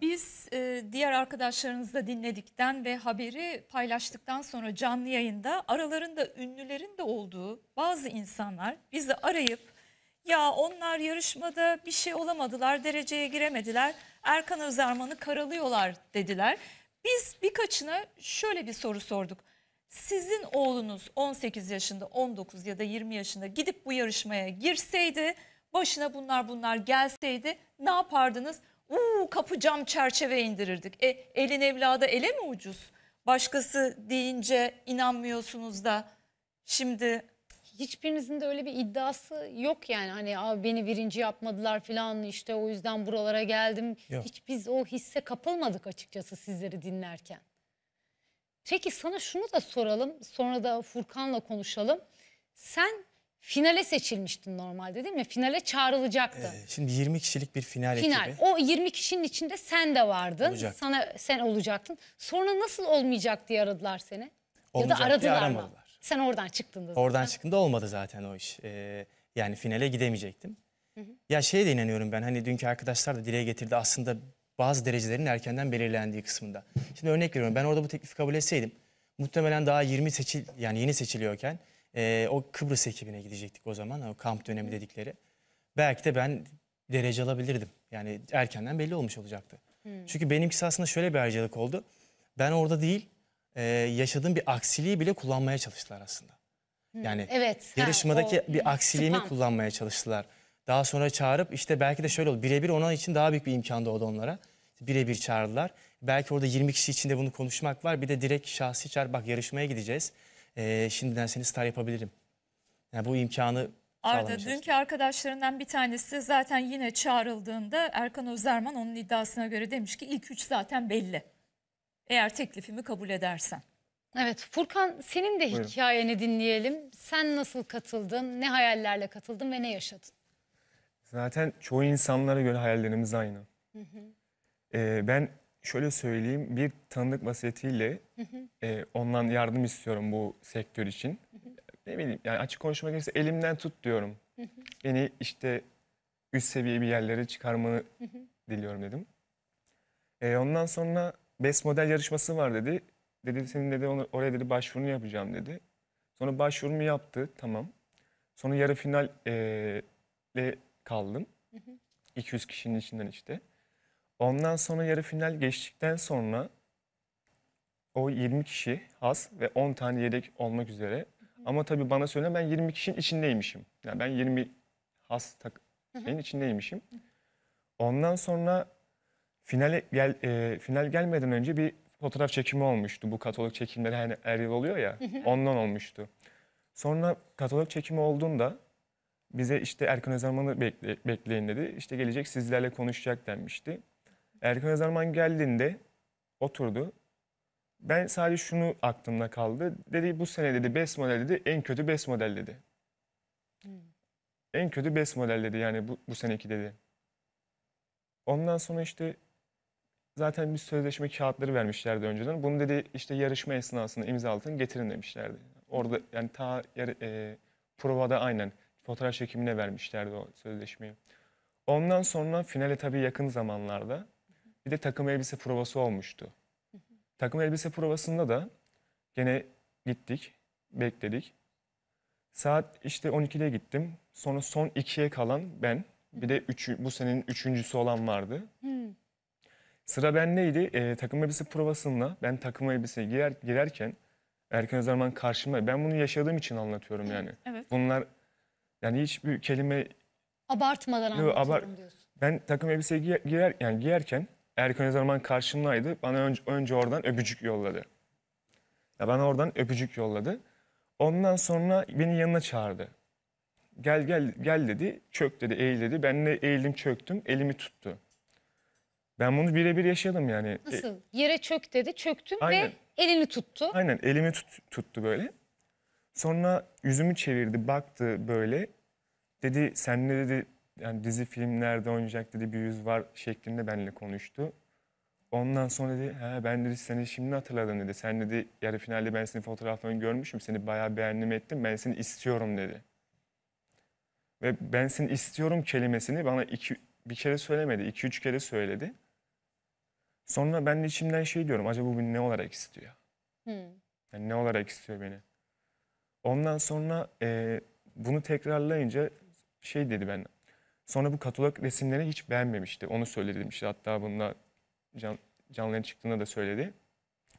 Biz e, diğer arkadaşlarınızla dinledikten ve haberi paylaştıktan sonra canlı yayında aralarında ünlülerin de olduğu bazı insanlar bizi arayıp ya onlar yarışmada bir şey olamadılar, dereceye giremediler, Erkan Özerman'ı karalıyorlar dediler. Biz birkaçına şöyle bir soru sorduk. Sizin oğlunuz 18 yaşında, 19 ya da 20 yaşında gidip bu yarışmaya girseydi, başına bunlar bunlar gelseydi ne yapardınız? uu, kapı cam çerçeve indirirdik. E, elin evladı ele mi ucuz? Başkası deyince inanmıyorsunuz da şimdi hiçbirinizin de öyle bir iddiası yok yani hani abi beni birinci yapmadılar falan işte o yüzden buralara geldim. Yok. Hiç biz o hisse kapılmadık açıkçası sizleri dinlerken. Peki sana şunu da soralım sonra da Furkan'la konuşalım. Sen finale seçilmiştin normalde değil mi? Finale çağrılacaktı. Ee, şimdi 20 kişilik bir final, final. ekibi. O 20 kişinin içinde sen de vardın. Olacak. Sana sen olacaktın. Sonra nasıl olmayacak diye aradılar seni. Olmayacak ya da aradılar mı? Sen oradan çıktın da zaten. Oradan çıktığında olmadı zaten o iş. Ee, yani finale gidemeyecektim. Hı hı. Ya şeye de inanıyorum ben hani dünkü arkadaşlar da dile getirdi aslında bazı derecelerin erkenden belirlendiği kısmında. Şimdi örnek veriyorum ben orada bu teklifi kabul etseydim muhtemelen daha 20 seçil yani yeni seçiliyorken e, o Kıbrıs ekibine gidecektik o zaman. O kamp dönemi dedikleri. Belki de ben derece alabilirdim. Yani erkenden belli olmuş olacaktı. Hmm. Çünkü benimkisi aslında şöyle bir ayrıcalık oldu. Ben orada değil e, yaşadığım bir aksiliği bile kullanmaya çalıştılar aslında. Hmm. Yani evet, yarışmadaki ha, o, bir aksiliğimi spam. kullanmaya çalıştılar. Daha sonra çağırıp işte belki de şöyle oldu. Birebir onun için daha büyük bir imkan doğdu onlara. Birebir çağırdılar. Belki orada 20 kişi içinde bunu konuşmak var. Bir de direkt şahsi çağır bak yarışmaya gideceğiz e, şimdiden seni star yapabilirim. Yani bu imkanı Arda dünkü arkadaşlarından bir tanesi zaten yine çağrıldığında Erkan Özerman onun iddiasına göre demiş ki ilk üç zaten belli. Eğer teklifimi kabul edersen. Evet Furkan senin de Buyurun. hikayeni dinleyelim. Sen nasıl katıldın, ne hayallerle katıldın ve ne yaşadın? Zaten çoğu insanlara göre hayallerimiz aynı. Hı hı. Ee, ben şöyle söyleyeyim bir tanıdık vasiyetiyle e, ondan yardım istiyorum bu sektör için. ne bileyim yani açık konuşmak gerekirse elimden tut diyorum. Beni işte üst seviye bir yerlere çıkarmanı diliyorum dedim. E, ondan sonra best model yarışması var dedi. Dedi senin dedi onu, oraya dedi başvurunu yapacağım dedi. Sonra başvurumu yaptı tamam. Sonra yarı final e, kaldım. 200 kişinin içinden işte. Ondan sonra yarı final geçtikten sonra o 20 kişi has ve 10 tane yedek olmak üzere. Ama tabii bana söyle ben 20 kişinin içindeymişim. Yani ben 20 has tak şeyin içindeymişim. Ondan sonra finale gel e, final gelmeden önce bir fotoğraf çekimi olmuştu. Bu katalog çekimleri hani her yıl oluyor ya. ondan olmuştu. Sonra katalog çekimi olduğunda bize işte Erkan Özerman'ı bekle, bekleyin dedi. İşte gelecek sizlerle konuşacak denmişti. Erkan Özerman geldiğinde oturdu. Ben sadece şunu aklımda kaldı. Dedi bu sene dedi best model dedi en kötü best model dedi. Hmm. En kötü best model dedi yani bu, bu seneki dedi. Ondan sonra işte zaten bir sözleşme kağıtları vermişlerdi önceden. Bunu dedi işte yarışma esnasında imza altını getirin demişlerdi. Orada yani ta yarı, e, provada aynen fotoğraf çekimine vermişlerdi o sözleşmeyi. Ondan sonra finale tabii yakın zamanlarda bir de takım elbise provası olmuştu. Takım elbise provasında da gene gittik, bekledik. Saat işte 12'de gittim. Sonra son ikiye kalan ben. Bir de üçü, bu senenin üçüncüsü olan vardı. Sıra bendeydi. E, takım elbise provasında ben takım elbise girer, girerken Erkan Özerman karşıma. Ben bunu yaşadığım için anlatıyorum yani. Evet. Bunlar yani hiçbir kelime... Abartmadan anlatıyorum abart diyorsun. Ben takım elbise giyer, giyer, yani giyerken Erkan Özerman karşımdaydı. Bana önce, önce oradan öpücük yolladı. Ya bana oradan öpücük yolladı. Ondan sonra beni yanına çağırdı. Gel gel gel dedi. Çök dedi, eğil dedi. Ben de eğildim, çöktüm. Elimi tuttu. Ben bunu birebir yaşadım yani. E, Nasıl? Yere çök dedi, çöktüm Aynen. ve elini tuttu. Aynen elimi tut, tuttu böyle. Sonra yüzümü çevirdi, baktı böyle. Dedi senle dedi yani dizi filmlerde oynayacak dedi bir yüz var şeklinde benimle konuştu. Ondan sonra dedi ha ben dedi seni şimdi hatırladım dedi. Sen dedi yarı finalde ben senin fotoğraflarını görmüşüm. Seni bayağı beğendim ettim. Ben seni istiyorum dedi. Ve ben seni istiyorum kelimesini bana iki, bir kere söylemedi. iki üç kere söyledi. Sonra ben de içimden şey diyorum. Acaba bu beni ne olarak istiyor? Hmm. Yani ne olarak istiyor beni? Ondan sonra e, bunu tekrarlayınca şey dedi ben Sonra bu katalog resimleri hiç beğenmemişti. Onu söyledi demişti. Hatta bununla can, canlı yayın çıktığında da söyledi.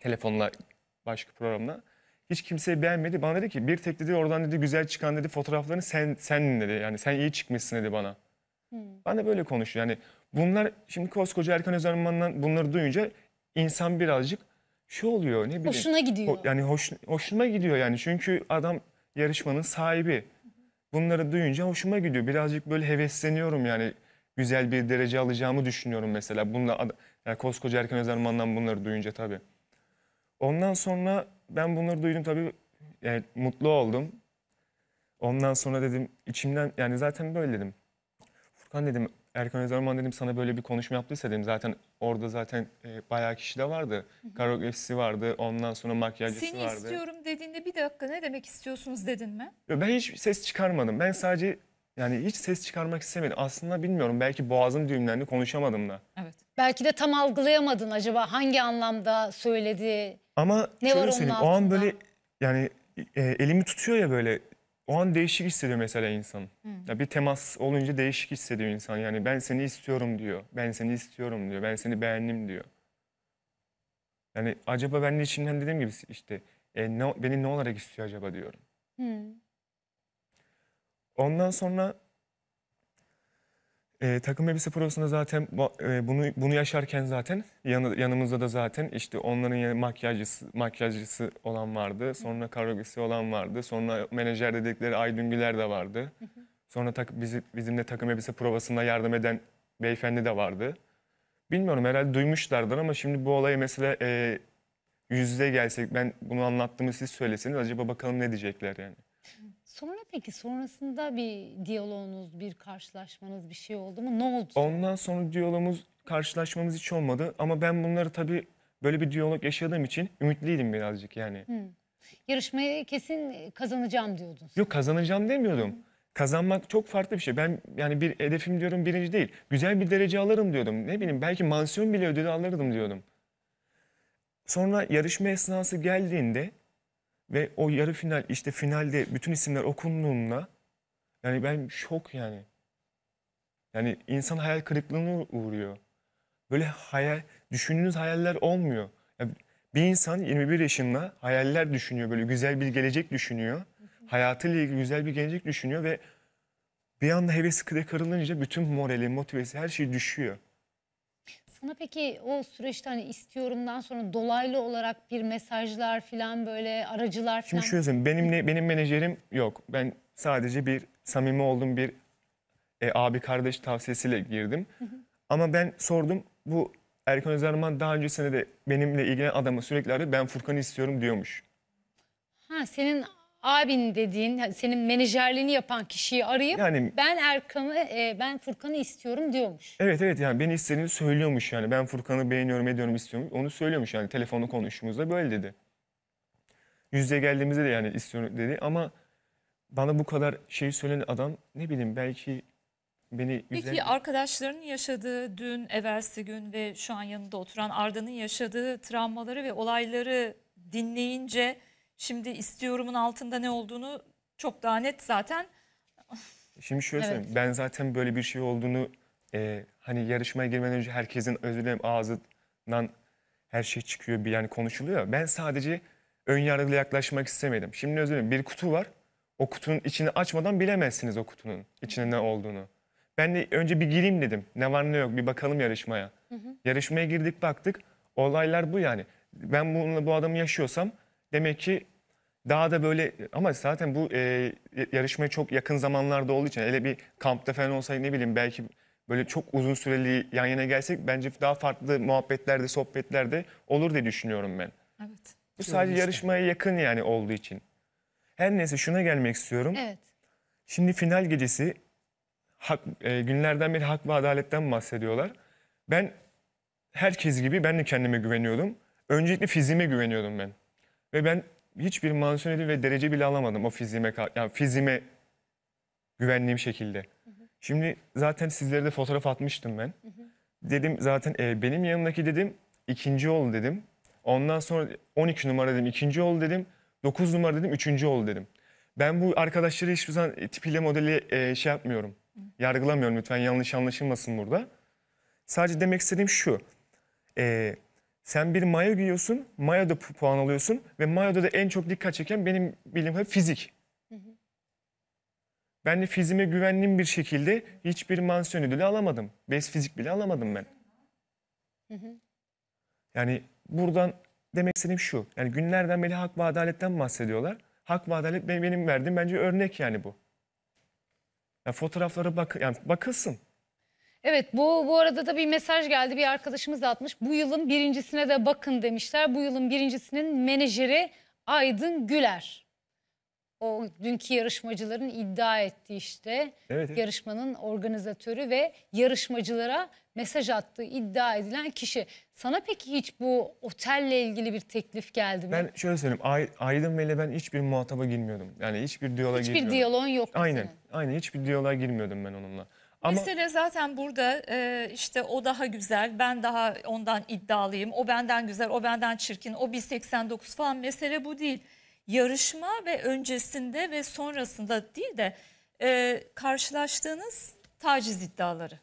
Telefonla başka programla. Hiç kimseyi beğenmedi. Bana dedi ki bir tek dedi oradan dedi güzel çıkan dedi fotoğraflarını sen sen dedi. Yani sen iyi çıkmışsın dedi bana. Hmm. Ben de böyle konuşuyor. Yani bunlar şimdi koskoca Erkan Özerman'dan bunları duyunca insan birazcık şu şey oluyor ne bileyim. Hoşuna gidiyor. Ho, yani hoş, hoşuma gidiyor yani çünkü adam yarışmanın sahibi. Bunları duyunca hoşuma gidiyor. Birazcık böyle hevesleniyorum yani. Güzel bir derece alacağımı düşünüyorum mesela. Bununla, yani koskoca erken Özerman'dan bunları duyunca tabii. Ondan sonra ben bunları duydum tabii yani mutlu oldum. Ondan sonra dedim içimden yani zaten böyle dedim. Furkan dedim Erkan Özerman dedim sana böyle bir konuşma yaptıysa dedim zaten orada zaten e, bayağı kişi de vardı. Karografisi vardı ondan sonra makyajcısı Seni vardı. Seni istiyorum dediğinde bir dakika ne demek istiyorsunuz dedin mi? Yo, Ben hiç ses çıkarmadım. Ben sadece yani hiç ses çıkarmak istemedim. Aslında bilmiyorum belki boğazım düğümlendi konuşamadım da. Evet. Belki de tam algılayamadın acaba hangi anlamda söyledi. Ama Ne var şöyle onun söyleyeyim o an böyle yani e, elimi tutuyor ya böyle o an değişik hissediyor mesela insan. Hı. Ya bir temas olunca değişik hissediyor insan. Yani ben seni istiyorum diyor. Ben seni istiyorum diyor. Ben seni beğendim diyor. Yani acaba ben içimden dediğim gibi işte e, ne, beni ne olarak istiyor acaba diyorum. Hı. Ondan sonra e, takım elbise provasında zaten e, bunu bunu yaşarken zaten yanı, yanımızda da zaten işte onların yani makyajcısı makyajcısı olan vardı. Sonra koreografisi olan vardı. Sonra menajer dedikleri Aydın Güler de vardı. Sonra tak, bizi, bizimle takım elbise provasında yardım eden beyefendi de vardı. Bilmiyorum herhalde duymuşlardır ama şimdi bu olayı mesela e, yüz yüze gelsek ben bunu anlattığımı siz söyleseniz acaba bakalım ne diyecekler yani. Sonra peki sonrasında bir diyaloğunuz, bir karşılaşmanız bir şey oldu mu? Ne oldu? Ondan sonra diyalogumuz, karşılaşmamız hiç olmadı. Ama ben bunları tabii böyle bir diyalog yaşadığım için ümitliydim birazcık yani. Hı. Yarışmayı kesin kazanacağım diyordun. Yok kazanacağım demiyordum. Kazanmak çok farklı bir şey. Ben yani bir hedefim diyorum birinci değil. Güzel bir derece alırım diyordum. Ne bileyim belki mansiyon bile ödülü alırdım diyordum. Sonra yarışma esnası geldiğinde ve o yarı final işte finalde bütün isimler okunduğunda yani ben şok yani. Yani insan hayal kırıklığına uğruyor. Böyle hayal, düşündüğünüz hayaller olmuyor. Yani bir insan 21 yaşında hayaller düşünüyor. Böyle güzel bir gelecek düşünüyor. Hayatıyla ilgili güzel bir gelecek düşünüyor ve bir anda hevesi kırılınca bütün morali, motivesi her şey düşüyor. Aslında peki o süreçte hani istiyorumdan sonra dolaylı olarak bir mesajlar falan böyle aracılar falan. Şimdi şöyle söyleyeyim. Benim, benim menajerim yok. Ben sadece bir samimi olduğum bir e, abi kardeş tavsiyesiyle girdim. Ama ben sordum bu Erkan Özerman daha öncesinde de benimle ilgilenen adamı sürekli arıyor. Ben Furkan'ı istiyorum diyormuş. Ha senin abin dediğin hani senin menajerliğini yapan kişiyi arayıp yani, ben Erkan'ı e, ben Furkan'ı istiyorum diyormuş. Evet evet yani beni istediğini söylüyormuş yani ben Furkan'ı beğeniyorum ediyorum istiyorum onu söylüyormuş yani telefonla konuştuğumuzda böyle dedi. Yüzde geldiğimizde de yani istiyorum dedi ama bana bu kadar şeyi söyleyen adam ne bileyim belki beni güzel... Peki arkadaşlarının yaşadığı dün, evvelsi gün ve şu an yanında oturan Arda'nın yaşadığı travmaları ve olayları dinleyince Şimdi istiyorumun altında ne olduğunu çok daha net zaten. Şimdi şöyle evet. ben zaten böyle bir şey olduğunu e, hani yarışmaya girmeden önce herkesin özür dilerim ağzından her şey çıkıyor bir yani konuşuluyor. Ben sadece ön yargılı yaklaşmak istemedim. Şimdi özür dilerim bir kutu var. O kutunun içini açmadan bilemezsiniz o kutunun içinde ne olduğunu. Ben de önce bir gireyim dedim. Ne var ne yok bir bakalım yarışmaya. Hı hı. Yarışmaya girdik baktık. Olaylar bu yani. Ben bununla bu adamı yaşıyorsam Demek ki daha da böyle ama zaten bu e, yarışmaya çok yakın zamanlarda olduğu için hele bir kampta falan olsaydı ne bileyim belki böyle çok uzun süreli yan yana gelsek bence daha farklı muhabbetlerde, sohbetlerde olur diye düşünüyorum ben. Evet. Bu sadece işte. yarışmaya yakın yani olduğu için. Her neyse şuna gelmek istiyorum. Evet. Şimdi final gecesi hak, e, günlerden beri hak ve adaletten bahsediyorlar. Ben herkes gibi ben de kendime güveniyordum. Öncelikle fiziğime güveniyordum ben. Ve ben hiçbir mansiyon ödül ve derece bile alamadım o fiziğime, yani fiziğime güvendiğim şekilde. Hı hı. Şimdi zaten sizlere de fotoğraf atmıştım ben. Hı hı. Dedim zaten e, benim yanımdaki dedim ikinci ol dedim. Ondan sonra 12 numara dedim ikinci ol dedim. 9 numara dedim üçüncü ol dedim. Ben bu arkadaşları hiçbir zaman tipiyle modeli e, şey yapmıyorum. Hı. Yargılamıyorum lütfen yanlış anlaşılmasın burada. Sadece demek istediğim şu. E, sen bir mayo giyiyorsun, mayoda pu- puan alıyorsun ve mayoda da en çok dikkat çeken benim bilim hep fizik. Ben de fizime güvenliğim bir şekilde hiçbir mansiyon ödülü alamadım. Best fizik bile alamadım ben. Yani buradan demek istediğim şu. Yani günlerden beri hak ve adaletten bahsediyorlar. Hak ve adalet benim, benim verdiğim bence örnek yani bu. Yani fotoğraflara bak, yani bakılsın. Evet bu, bu arada da bir mesaj geldi bir arkadaşımız da atmış. Bu yılın birincisine de bakın demişler. Bu yılın birincisinin menajeri Aydın Güler. O dünkü yarışmacıların iddia ettiği işte evet, evet. yarışmanın organizatörü ve yarışmacılara mesaj attığı iddia edilen kişi. Sana peki hiç bu otelle ilgili bir teklif geldi mi? Ben şöyle söyleyeyim. Ay, Aydın Bey'le ben hiçbir muhataba girmiyordum. Yani hiçbir diyaloğa hiçbir girmiyordum. Hiçbir diyaloğun yok. Aynen. Senin. Aynen hiçbir diyaloğa girmiyordum ben onunla. Ama... Mesele zaten burada e, işte o daha güzel, ben daha ondan iddialıyım, o benden güzel, o benden çirkin, o 1.89 falan mesele bu değil. Yarışma ve öncesinde ve sonrasında değil de e, karşılaştığınız taciz iddiaları.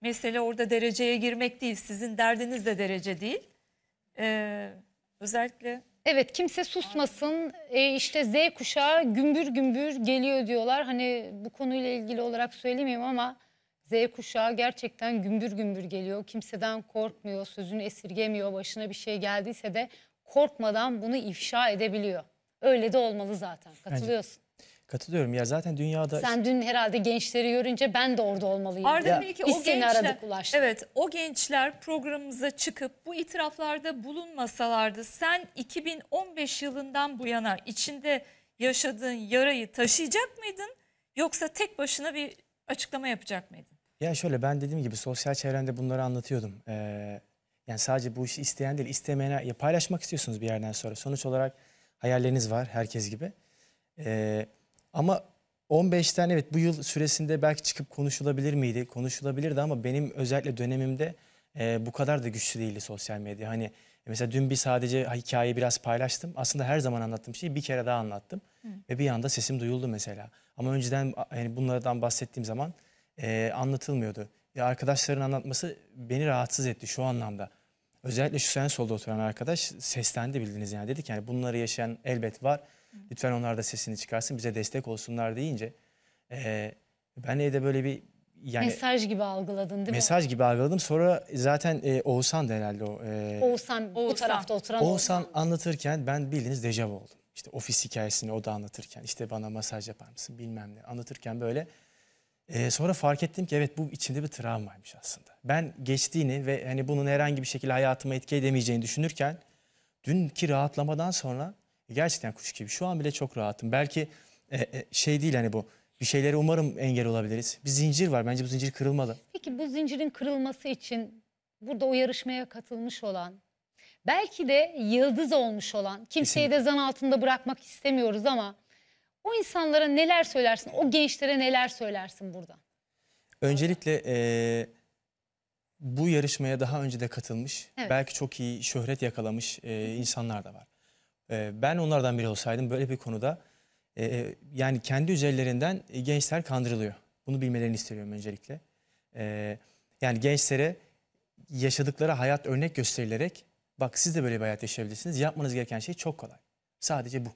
Mesele orada dereceye girmek değil, sizin derdiniz de derece değil. E, özellikle... Evet kimse susmasın e, işte Z kuşağı gümbür gümbür geliyor diyorlar. Hani bu konuyla ilgili olarak söylemeyeyim ama Z kuşağı gerçekten gümbür gümbür geliyor. Kimseden korkmuyor, sözünü esirgemiyor. Başına bir şey geldiyse de korkmadan bunu ifşa edebiliyor. Öyle de olmalı zaten. Katılıyorsun. Bence. Katılıyorum ya zaten dünyada... Sen dün herhalde gençleri görünce ben de orada olmalıyım. Arda belki Biz o seni gençler, aradık ulaştık. Evet o gençler programımıza çıkıp bu itiraflarda bulunmasalardı sen 2015 yılından bu yana içinde yaşadığın yarayı taşıyacak mıydın? Yoksa tek başına bir açıklama yapacak mıydın? Ya şöyle ben dediğim gibi sosyal çevrende bunları anlatıyordum. Ee, yani sadece bu işi isteyen değil istemeyene ya paylaşmak istiyorsunuz bir yerden sonra. Sonuç olarak hayalleriniz var herkes gibi. Ee, ama 15 tane evet bu yıl süresinde belki çıkıp konuşulabilir miydi? Konuşulabilirdi ama benim özellikle dönemimde e, bu kadar da güçlü değildi sosyal medya. Hani mesela dün bir sadece hikayeyi biraz paylaştım. Aslında her zaman anlattığım şeyi bir kere daha anlattım. Hı. Ve bir anda sesim duyuldu mesela. Ama önceden yani bunlardan bahsettiğim zaman e, anlatılmıyordu. Ya arkadaşların anlatması beni rahatsız etti şu anlamda. Özellikle şu sen solda oturan arkadaş seslendi bildiğiniz yani. Dedik yani bunları yaşayan elbet var. Lütfen onlar da sesini çıkarsın bize destek olsunlar deyince e, ben de böyle bir yani mesaj gibi algıladın değil mi? Mesaj gibi algıladım. Sonra zaten e, Oğuzhan da herhalde o. E, Oğuzhan, Oğuzhan bu tarafta oturan Oğuzhan. Oğuzhan anlatırken ben bildiğiniz dejavu oldum. İşte ofis hikayesini o da anlatırken işte bana masaj yapar mısın bilmem ne anlatırken böyle. E, sonra fark ettim ki evet bu içimde bir travmaymış aslında. Ben geçtiğini ve hani bunun herhangi bir şekilde hayatıma etki edemeyeceğini düşünürken dünkü rahatlamadan sonra Gerçekten kuş gibi. Şu an bile çok rahatım. Belki e, e, şey değil hani bu. Bir şeyleri umarım engel olabiliriz. Bir zincir var. Bence bu zincir kırılmalı. Peki bu zincirin kırılması için burada o yarışmaya katılmış olan, belki de yıldız olmuş olan, kimseyi Kesinlikle. de zan altında bırakmak istemiyoruz ama o insanlara neler söylersin? O gençlere neler söylersin burada? Öncelikle e, bu yarışmaya daha önce de katılmış, Evet. belki çok iyi şöhret yakalamış e, insanlar da var. Ee, ben onlardan biri olsaydım böyle bir konuda e, e, yani kendi üzerlerinden e, gençler kandırılıyor. Bunu bilmelerini istiyorum öncelikle. Ee, yani gençlere yaşadıkları hayat örnek gösterilerek bak siz de böyle bir hayat yaşayabilirsiniz. Yapmanız gereken şey çok kolay. Sadece bu.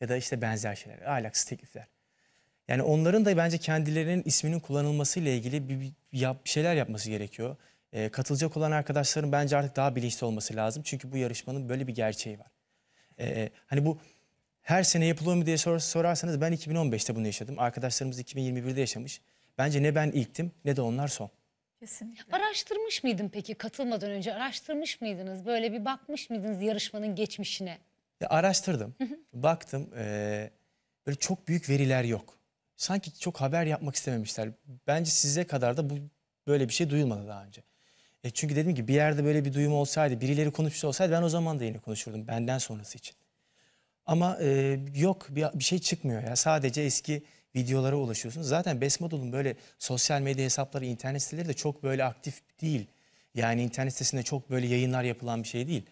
Ya da işte benzer şeyler, ahlaksız teklifler. Yani onların da bence kendilerinin isminin kullanılmasıyla ilgili bir, bir, yap, bir şeyler yapması gerekiyor. E, katılacak olan arkadaşların bence artık daha bilinçli olması lazım. Çünkü bu yarışmanın böyle bir gerçeği var. E, hani bu her sene yapılıyor mu diye sor, sorarsanız ben 2015'te bunu yaşadım. Arkadaşlarımız 2021'de yaşamış. Bence ne ben ilktim ne de onlar son. Kesinlikle. Araştırmış mıydın peki katılmadan önce araştırmış mıydınız? Böyle bir bakmış mıydınız yarışmanın geçmişine? Ya araştırdım. Baktım e, böyle çok büyük veriler yok. Sanki çok haber yapmak istememişler. Bence size kadar da bu böyle bir şey duyulmadı daha önce. E çünkü dedim ki bir yerde böyle bir duyum olsaydı, birileri konuşmuş olsaydı ben o zaman da yine konuşurdum benden sonrası için. Ama e, yok bir, bir şey çıkmıyor ya. Sadece eski videolara ulaşıyorsunuz. Zaten Besmodol'un böyle sosyal medya hesapları, internet siteleri de çok böyle aktif değil. Yani internet sitesinde çok böyle yayınlar yapılan bir şey değil.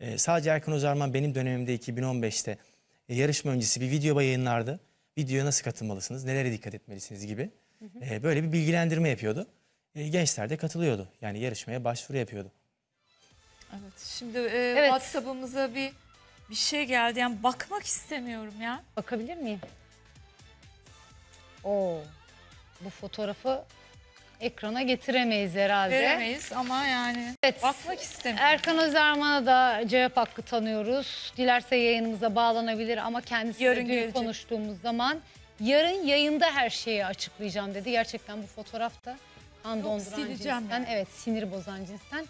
E, sadece Erkan Ozarman benim dönemimde 2015'te e, yarışma öncesi bir video yayınlardı. Videoya nasıl katılmalısınız, nelere dikkat etmelisiniz gibi. Hı hı. E, böyle bir bilgilendirme yapıyordu e, gençler de katılıyordu. Yani yarışmaya başvuru yapıyordu. Evet şimdi e, Evet. WhatsApp'ımıza bir bir şey geldi. Yani bakmak istemiyorum ya. Bakabilir miyim? Oo. Bu fotoğrafı ekrana getiremeyiz herhalde. Getiremeyiz ama yani Evet. bakmak istemiyorum. Erkan Özerman'a da cevap hakkı tanıyoruz. Dilerse yayınımıza bağlanabilir ama kendisiyle konuştuğumuz zaman yarın yayında her şeyi açıklayacağım dedi. Gerçekten bu fotoğrafta. da Kan Yok, sileceğim cinsten. Evet sinir bozan cinsten.